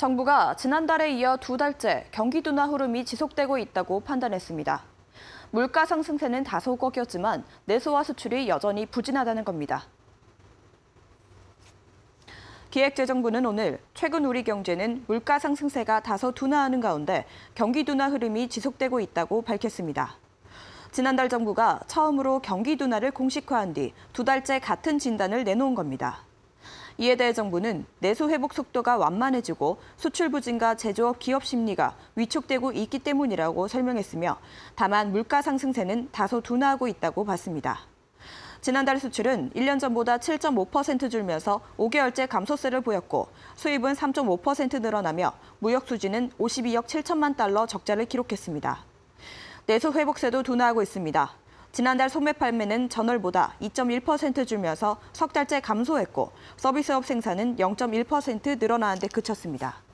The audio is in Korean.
정부가 지난달에 이어 두 달째 경기 둔화 흐름이 지속되고 있다고 판단했습니다. 물가 상승세는 다소 꺾였지만 내수와 수출이 여전히 부진하다는 겁니다. 기획재정부는 오늘 최근 우리 경제는 물가 상승세가 다소 둔화하는 가운데 경기 둔화 흐름이 지속되고 있다고 밝혔습니다. 지난달 정부가 처음으로 경기 둔화를 공식화한 뒤 두 달째 같은 진단을 내놓은 겁니다. 이에 대해 정부는 내수 회복 속도가 완만해지고 수출 부진과 제조업 기업 심리가 위축되고 있기 때문이라고 설명했으며 다만 물가 상승세는 다소 둔화하고 있다고 봤습니다. 지난달 수출은 1년 전보다 7.5% 줄면서 5개월째 감소세를 보였고 수입은 3.5% 늘어나며 무역 수지는 52억 7천만 달러 적자를 기록했습니다. 내수 회복세도 둔화하고 있습니다. 지난달 소매 판매는 전월보다 2.1% 줄면서 석 달째 감소했고 서비스업 생산은 0.1% 늘어나는 데 그쳤습니다.